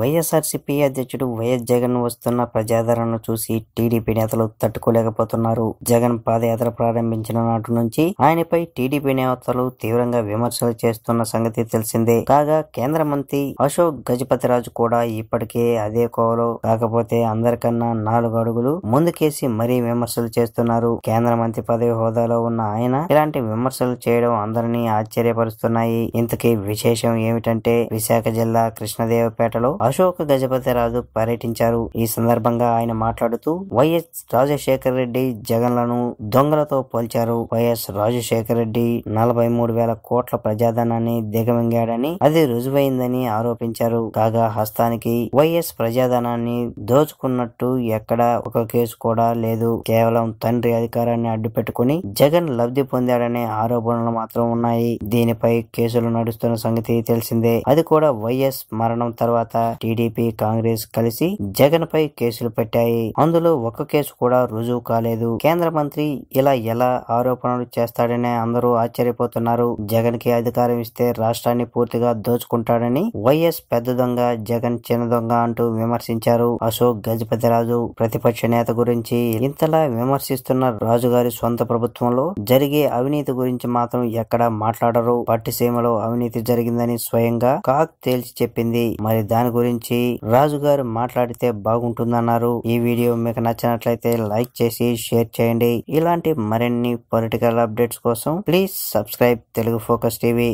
వైఎస్ఆర్సీపీ అధ్యక్షుడు వైఎస్ జగన్ వస్తున్న ప్రజాదరణను చూసి టీడీపీ నేతలు తట్టుకోలేకపోతున్నారు జగన్ పాదయాత్ర ప్రారంభించిన నాటి నుంచి ఆయనపై టీడీపీ నేతలు తీవ్రంగా విమర్శలు చేస్తున్న సంగతి తెలిసిందే కాగా కేంద్ర మంత్రి అశోక్ గజపతిరాజు కూడా ఇప్పటికే అదే కోవలో కాకపోతే అందరికన్నా నాలుగు అడుగులు ముందుకేసి మరీ విమర్శలు చేస్తున్నారు కేంద్ర మంత్రి పదవి హోదాలో ఉన్న ఆయన ఇలాంటి విమర్శలు చేయడం అందరినీ ఆశ్చర్యపరుస్తున్నాయి ఇంతకీ విశేషం ఏమిటంటే విశాఖ జిల్లా కృష్ణదేవపేటలో అశోక గజపతిరాజు పర్యటించారు ఈ సందర్భంగా ఆయన మాట్లాడుతూ వైఎస్ రాజశేఖర రెడ్డి జగన్లను దొంగలతో పోల్చారు వైఎస్ రాజశేఖర రెడ్డి నలభై మూడు వేల కోట్ల ప్రజాధనాన్ని దిగమింగాడని అది రుజువైందని ఆరోపించారు కాగా హస్తానికి వైఎస్ ప్రజాధనాన్ని దోచుకున్నట్టు ఎక్కడ ఒక కేసు కూడా లేదు కేవలం తండ్రి అధికారాన్ని అడ్డుపెట్టుకుని జగన్ లబ్ధి పొందాడనే ఆరోపణలు మాత్రం ఉన్నాయి దీనిపై కేసులు నడుస్తున్న సంగతి తెలిసిందే అది కూడా వైఎస్ మరణం తర్వాత టీడీపీ కాంగ్రెస్ కలిసి జగన్ పై కేసులు పెట్టాయి అందులో ఒక్క కేసు కూడా రుజువు కాలేదు కేంద్ర మంత్రి ఇలా ఎలా ఆరోపణలు చేస్తాడని అందరూ ఆశ్చర్యపోతున్నారు జగన్ కి అధికారం ఇస్తే రాష్ట్రాన్ని పూర్తిగా దోచుకుంటాడని వైఎస్ పెద్ద దొంగ జగన్ చిన్న దొంగ అంటూ విమర్శించారు అశోక్ గజపతిరాజు ప్రతిపక్ష నేత గురించి ఇంతలా విమర్శిస్తున్న రాజుగారి సొంత ప్రభుత్వంలో జరిగే అవినీతి గురించి మాత్రం ఎక్కడా మాట్లాడరు పట్టిసీమలో అవినీతి జరిగిందని స్వయంగా కాక్ తేల్చి చెప్పింది మరి దాని గురించి గురించి రాజుగారు మాట్లాడితే బాగుంటుందన్నారు ఈ వీడియో మీకు నచ్చినట్లయితే లైక్ చేసి షేర్ చేయండి ఇలాంటి మరిన్ని పొలిటికల్ అప్డేట్స్ కోసం please subscribe Telugu Focus TV